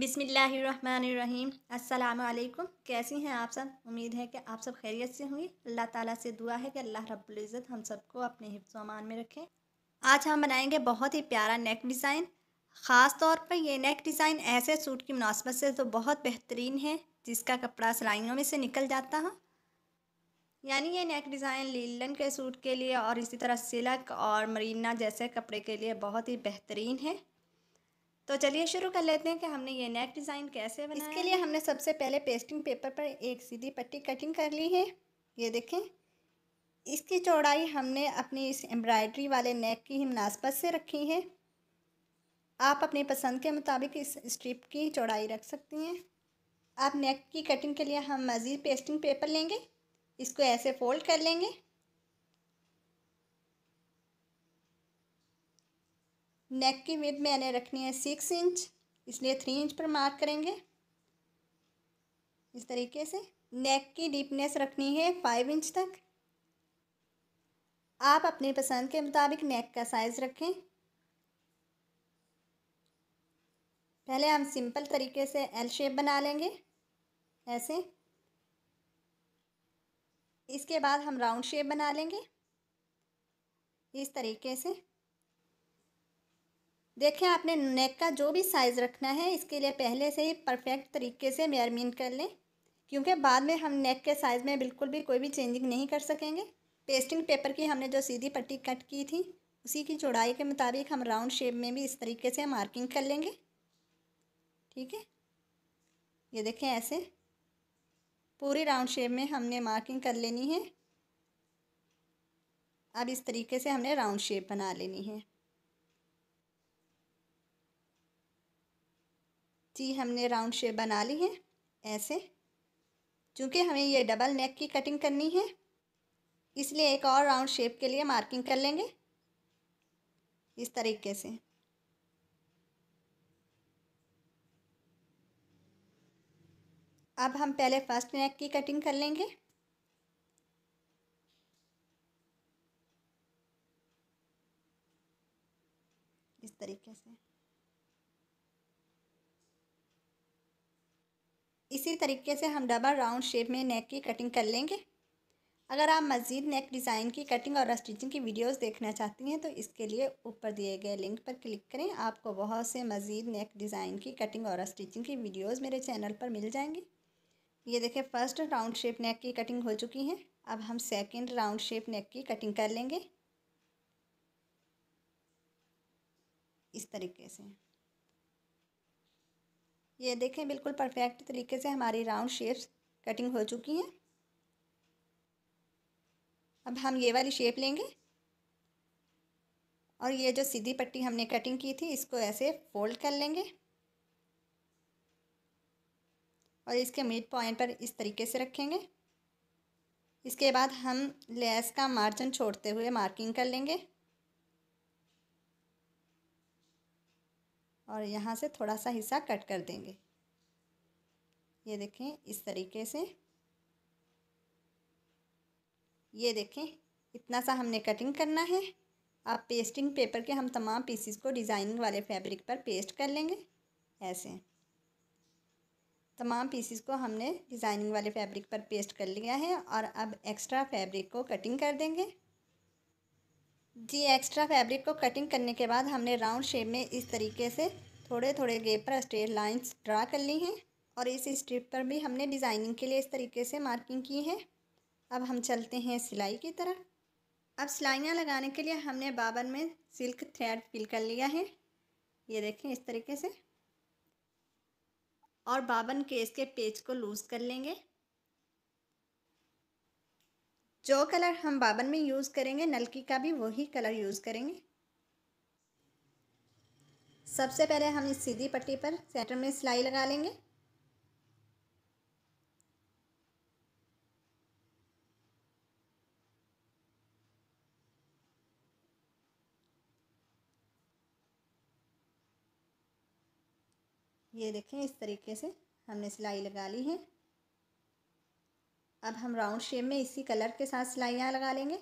बिसमीम् अल्लाम कैसी हैं आप सब उम्मीद है कि आप सब खैरियत से होंगी अल्लाह ताला से दुआ है कि अल्लाह रब्बुल इज़्ज़त हम सबको अपने हिफ्ज़ अमान में रखें आज हम बनाएंगे बहुत ही प्यारा नेक डिज़ाइन ख़ास तौर पर यह नेक डिज़ाइन ऐसे सूट की मुनासबत से तो बहुत बेहतरीन है जिसका कपड़ा सिलाइयों में से निकल जाता है यानी ये नेक डिज़ाइन लीलन के सूट के लिए और इसी तरह सिलक और मरीना जैसे कपड़े के लिए बहुत ही बेहतरीन है तो चलिए शुरू कर लेते हैं कि हमने ये नेक डिज़ाइन कैसे बनाया इसके लिए हमने सबसे पहले पेस्टिंग पेपर पर एक सीधी पट्टी कटिंग कर ली है ये देखें इसकी चौड़ाई हमने अपनी इस एम्ब्रॉयडरी वाले नेक की ही मुनासबत से रखी है आप अपनी पसंद के मुताबिक इस स्ट्रिप की चौड़ाई रख सकती हैं आप नेक की कटिंग के लिए हम मज़ीद पेस्टिंग पेपर लेंगे इसको ऐसे फोल्ड कर लेंगे नेक की विथ मैंने रखनी है सिक्स इंच इसलिए थ्री इंच पर मार्क करेंगे इस तरीके से नेक की डीपनेस रखनी है फाइव इंच तक आप अपनी पसंद के मुताबिक नेक का साइज़ रखें पहले हम सिंपल तरीके से एल शेप बना लेंगे ऐसे इसके बाद हम राउंड शेप बना लेंगे इस तरीके से देखें आपने नेक का जो भी साइज़ रखना है इसके लिए पहले से ही परफेक्ट तरीके से मेयरमीन कर लें क्योंकि बाद में हम नेक के साइज़ में बिल्कुल भी कोई भी चेंजिंग नहीं कर सकेंगे पेस्टिंग पेपर की हमने जो सीधी पट्टी कट की थी उसी की चौड़ाई के मुताबिक हम राउंड शेप में भी इस तरीके से मार्किंग कर लेंगे ठीक है ये देखें ऐसे पूरी राउंड शेप में हमने मार्किंग कर लेनी है अब इस तरीके से हमने राउंड शेप बना लेनी है जी हमने राउंड शेप बना ली है ऐसे चूँकि हमें ये डबल नेक की कटिंग करनी है इसलिए एक और राउंड शेप के लिए मार्किंग कर लेंगे इस तरीके से अब हम पहले फर्स्ट नेक की कटिंग कर लेंगे इस तरीके से इसी तरीके से हम डबल राउंड शेप में नेक की कटिंग कर लेंगे अगर आप मज़ीद नेक डिज़ाइन की कटिंग और स्टिचिंग की वीडियोस देखना चाहती हैं तो इसके लिए ऊपर दिए गए लिंक पर क्लिक करें आपको बहुत से मज़ीद नेक डिज़ाइन की कटिंग और स्टिचिंग की वीडियोस मेरे चैनल पर मिल जाएंगी ये देखें फर्स्ट राउंड शेप नेक की कटिंग हो चुकी है अब हम सेकेंड राउंड शेप नेक की कटिंग कर लेंगे इस तरीके से ये देखें बिल्कुल परफेक्ट तरीके से हमारी राउंड शेप्स कटिंग हो चुकी हैं अब हम ये वाली शेप लेंगे और ये जो सीधी पट्टी हमने कटिंग की थी इसको ऐसे फोल्ड कर लेंगे और इसके मिड पॉइंट पर इस तरीके से रखेंगे इसके बाद हम लेस का मार्जिन छोड़ते हुए मार्किंग कर लेंगे और यहाँ से थोड़ा सा हिस्सा कट कर देंगे ये देखें इस तरीके से ये देखें इतना सा हमने कटिंग करना है आप पेस्टिंग पेपर के हम तमाम पीसीस को डिज़ाइनिंग वाले फैब्रिक पर पेस्ट कर लेंगे ऐसे तमाम पीसीस को हमने डिज़ाइनिंग वाले फैब्रिक पर पेस्ट कर लिया है और अब एक्स्ट्रा फैब्रिक को कटिंग कर देंगे जी एक्स्ट्रा फैब्रिक को कटिंग करने के बाद हमने राउंड शेप में इस तरीके से थोड़े थोड़े गेप पर स्ट्रेट लाइंस ड्रा कर ली हैं और इस स्ट्रिप पर भी हमने डिज़ाइनिंग के लिए इस तरीके से मार्किंग की है अब हम चलते हैं सिलाई की तरफ अब सिलाइयाँ लगाने के लिए हमने बाबर में सिल्क थ्रेड फिल कर लिया है ये देखें इस तरीके से और बाबन केस के पेज को लूज़ कर लेंगे जो कलर हम बाबन में यूज़ करेंगे नलकी का भी वही कलर यूज़ करेंगे सबसे पहले हम इस सीधी पट्टी पर सेंटर में सिलाई लगा लेंगे ये देखें इस तरीके से हमने सिलाई लगा ली है अब हम राउंड शेप में इसी कलर के साथ सिलाइयाँ लगा लेंगे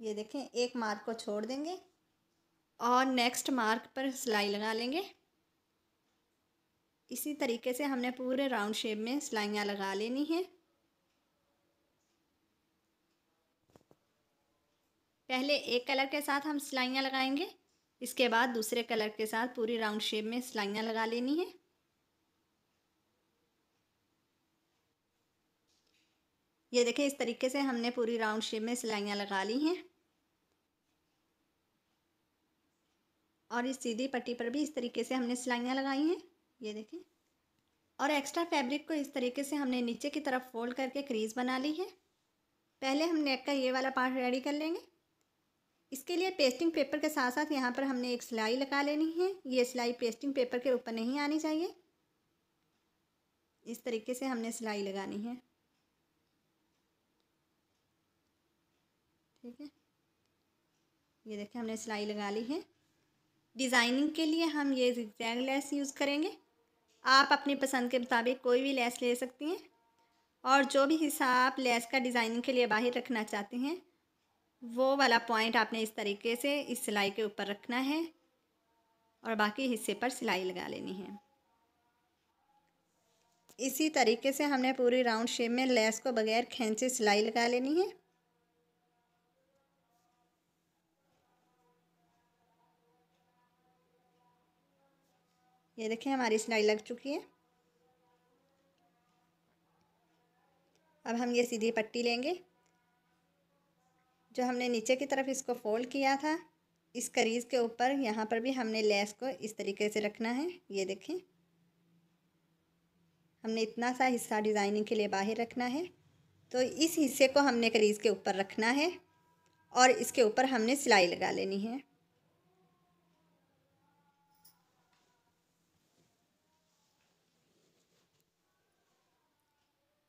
ये देखें एक मार्क को छोड़ देंगे और नेक्स्ट मार्क पर सिलाई लगा लेंगे इसी तरीके से हमने पूरे राउंड शेप में सिलाइयाँ लगा लेनी हैं पहले एक कलर के साथ हम सिलाइयाँ लगाएंगे इसके बाद दूसरे कलर के साथ पूरी राउंड शेप में सिलाइयाँ लगा लेनी है ये देखें इस तरीके से हमने पूरी राउंड शेप में सिलाइयाँ लगा ली हैं और इस सीधी पट्टी पर भी इस तरीके से हमने सिलाइयाँ लगाई हैं ये देखें और एक्स्ट्रा फैब्रिक को इस तरीके से हमने नीचे की तरफ फोल्ड करके क्रीज बना ली है पहले हम नेक का ये वाला पार्ट रेडी कर लेंगे इसके लिए पेस्टिंग पेपर के साथ साथ यहाँ पर हमने एक सिलाई लगा लेनी है ये सिलाई पेस्टिंग पेपर के ऊपर नहीं आनी चाहिए इस तरीके से हमने सिलाई लगानी है ठीक है ये देखें हमने सिलाई लगा ली है डिज़ाइनिंग के लिए हम ये जिगजैग लेस यूज़ करेंगे आप अपनी पसंद के मुताबिक कोई भी लेस ले सकती हैं और जो भी हिस्सा आप लेस का डिज़ाइनिंग के लिए बाहर रखना चाहते हैं वो वाला पॉइंट आपने इस तरीके से इस सिलाई के ऊपर रखना है और बाकी हिस्से पर सिलाई लगा लेनी है इसी तरीके से हमने पूरी राउंड शेप में लेस को बगैर खींचे सिलाई लगा लेनी है ये देखें हमारी सिलाई लग चुकी है अब हम ये सीधी पट्टी लेंगे जो हमने नीचे की तरफ इसको फोल्ड किया था इस करीज़ के ऊपर यहाँ पर भी हमने लेस को इस तरीके से रखना है ये देखें हमने इतना सा हिस्सा डिज़ाइनिंग के लिए बाहर रखना है तो इस हिस्से को हमने करीज़ के ऊपर रखना है और इसके ऊपर हमने सिलाई लगा लेनी है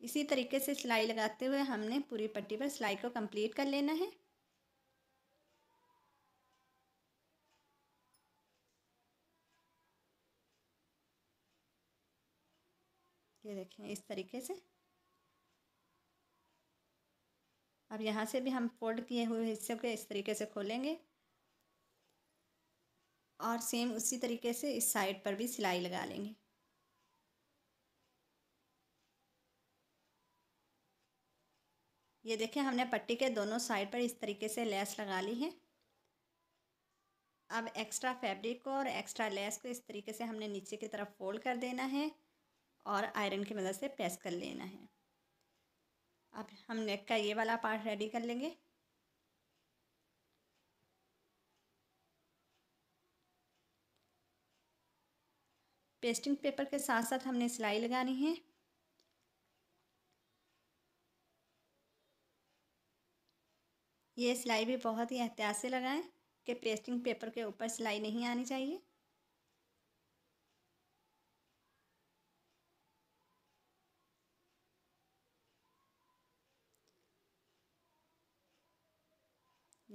इसी तरीके से सिलाई लगाते हुए हमने पूरी पट्टी पर सिलाई को कंप्लीट कर लेना है ये देखें इस तरीके से अब यहाँ से भी हम फोल्ड किए हुए हिस्से को इस तरीके से खोलेंगे और सेम उसी तरीके से इस साइड पर भी सिलाई लगा लेंगे ये देखें हमने पट्टी के दोनों साइड पर इस तरीके से लेस लगा ली है अब एक्स्ट्रा फैब्रिक को और एक्स्ट्रा लेस को इस तरीके से हमने नीचे की तरफ फोल्ड कर देना है और आयरन की मदद से प्रेस कर लेना है अब हम नेक का ये वाला पार्ट रेडी कर लेंगे पेस्टिंग पेपर के साथ साथ हमने सिलाई लगानी है ये सिलाई भी बहुत ही एहतियात से लगाएं कि पेस्टिंग पेपर के ऊपर सिलाई नहीं आनी चाहिए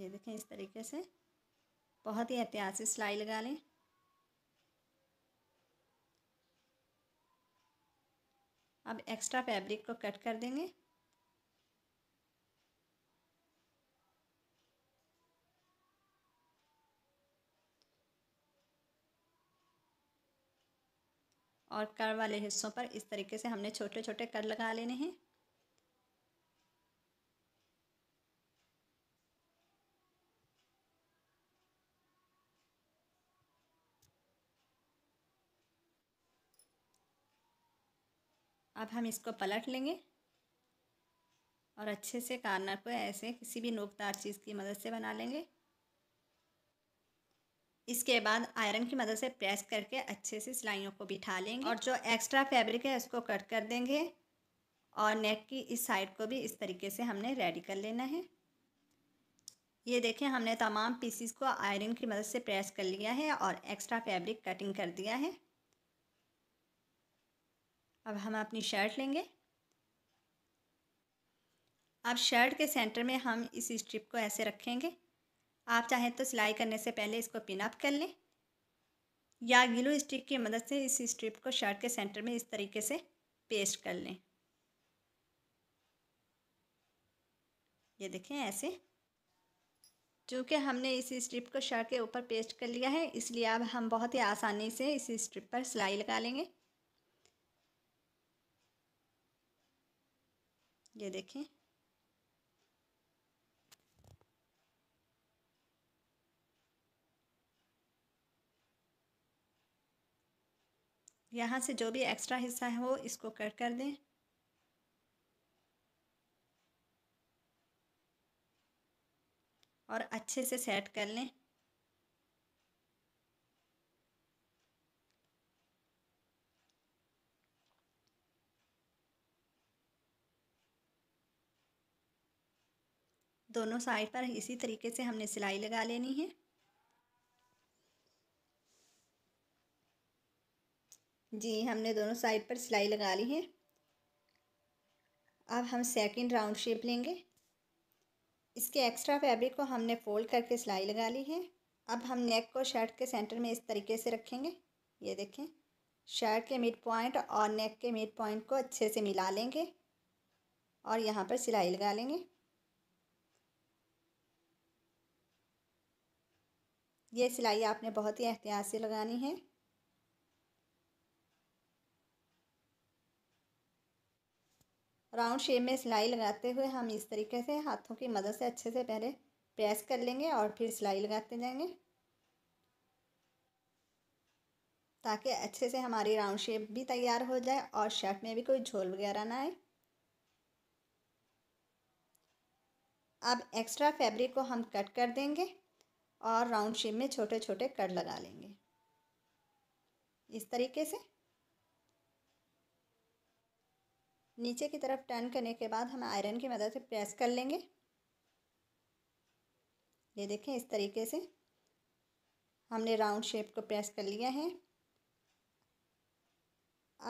ये देखें इस तरीके से बहुत ही एहतियात से सिलाई लगा लें अब एक्स्ट्रा फैब्रिक को कट कर देंगे और कर वाले हिस्सों पर इस तरीके से हमने छोटे छोटे कर लगा लेने हैं अब हम इसको पलट लेंगे और अच्छे से कार्नर को ऐसे किसी भी नोकदार चीज़ की मदद से बना लेंगे इसके बाद आयरन की मदद से प्रेस करके अच्छे से सिलाइयों को बिठा लेंगे और जो एक्स्ट्रा फैब्रिक है उसको कट कर देंगे और नेक की इस साइड को भी इस तरीके से हमने रेडी कर लेना है ये देखें हमने तमाम पीसीस को आयरन की मदद से प्रेस कर लिया है और एक्स्ट्रा फैब्रिक कटिंग कर दिया है अब हम अपनी शर्ट लेंगे अब शर्ट के सेंटर में हम इस स्ट्रिप को ऐसे रखेंगे आप चाहें तो सिलाई करने से पहले इसको पिन अप कर लें या गिलो स्टिक की मदद से इस स्ट्रिप को शर्ट के सेंटर में इस तरीके से पेस्ट कर लें ये देखें ऐसे चूँकि हमने इस स्ट्रिप को शर्ट के ऊपर पेस्ट कर लिया है इसलिए अब हम बहुत ही आसानी से इस स्ट्रिप पर सिलाई लगा लेंगे ये देखें यहाँ से जो भी एक्स्ट्रा हिस्सा है वो इसको कट कर दें और अच्छे से सेट कर लें दोनों साइड पर इसी तरीके से हमने सिलाई लगा लेनी है जी हमने दोनों साइड पर सिलाई लगा ली है अब हम सेकंड राउंड शेप लेंगे इसके एक्स्ट्रा फैब्रिक को हमने फोल्ड करके सिलाई लगा ली है अब हम नेक को शर्ट के सेंटर में इस तरीके से रखेंगे ये देखें शर्ट के मिड पॉइंट और नेक के मिड पॉइंट को अच्छे से मिला लेंगे और यहाँ पर सिलाई लगा लेंगे ये सिलाई आपने बहुत ही एहतियात से लगानी है राउंड शेप में सिलाई लगाते हुए हम इस तरीके से हाथों की मदद से अच्छे से पहले प्रेस कर लेंगे और फिर सिलाई लगाते जाएंगे ताकि अच्छे से हमारी राउंड शेप भी तैयार हो जाए और शर्ट में भी कोई झोल वगैरह ना आए अब एक्स्ट्रा फैब्रिक को हम कट कर देंगे और राउंड शेप में छोटे छोटे कट लगा लेंगे इस तरीके से नीचे की तरफ टर्न करने के बाद हम आयरन की मदद से प्रेस कर लेंगे ये देखें इस तरीके से हमने राउंड शेप को प्रेस कर लिया है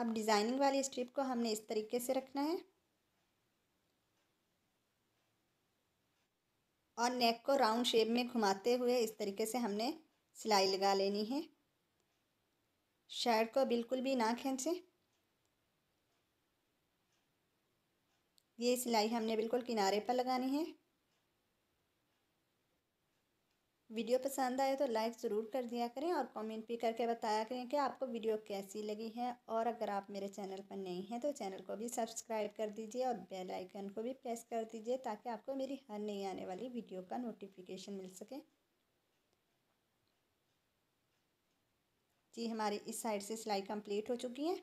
अब डिज़ाइनिंग वाली स्ट्रिप को हमने इस तरीके से रखना है और नेक को राउंड शेप में घुमाते हुए इस तरीके से हमने सिलाई लगा लेनी है शर्ट को बिल्कुल भी ना खींचें ये सिलाई हमने बिल्कुल किनारे पर लगानी है वीडियो पसंद आए तो लाइक ज़रूर कर दिया करें और कमेंट भी करके बताया करें कि आपको वीडियो कैसी लगी है और अगर आप मेरे चैनल पर नहीं हैं तो चैनल को भी सब्सक्राइब कर दीजिए और बेल आइकन को भी प्रेस कर दीजिए ताकि आपको मेरी हर नई आने वाली वीडियो का नोटिफिकेशन मिल सके जी हमारी इस साइड से सिलाई कंप्लीट हो चुकी है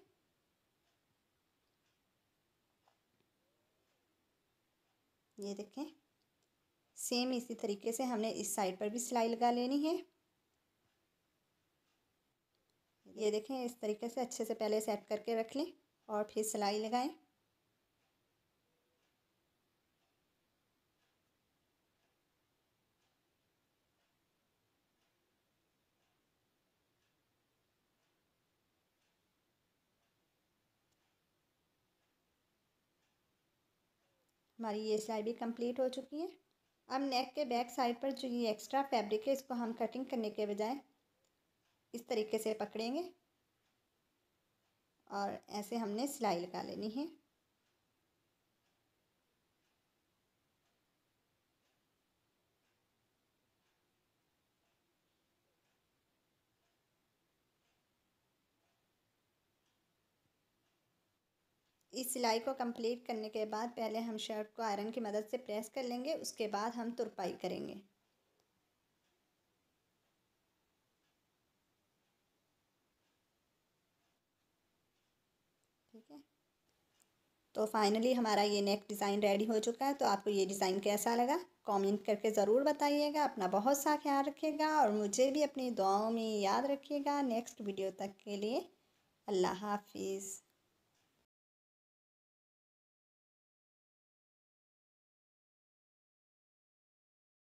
ये देखें सेम इसी तरीके से हमने इस साइड पर भी सिलाई लगा लेनी है ये देखें इस तरीके से अच्छे से पहले सेट करके रख लें और फिर सिलाई लगाएं हमारी ये सिलाई भी कंप्लीट हो चुकी है अब नेक के बैक साइड पर जो ये एक्स्ट्रा फैब्रिक है इसको हम कटिंग करने के बजाय इस तरीके से पकड़ेंगे और ऐसे हमने सिलाई लगा लेनी है इस सिलाई को कंप्लीट करने के बाद पहले हम शर्ट को आयरन की मदद से प्रेस कर लेंगे उसके बाद हम तुरपाई करेंगे ठीक है तो फाइनली हमारा ये नेक डिज़ाइन रेडी हो चुका है तो आपको ये डिज़ाइन कैसा लगा कमेंट करके ज़रूर बताइएगा अपना बहुत सा ख्याल रखिएगा और मुझे भी अपनी दुआओं में याद रखिएगा नेक्स्ट वीडियो तक के लिए अल्लाह हाफिज़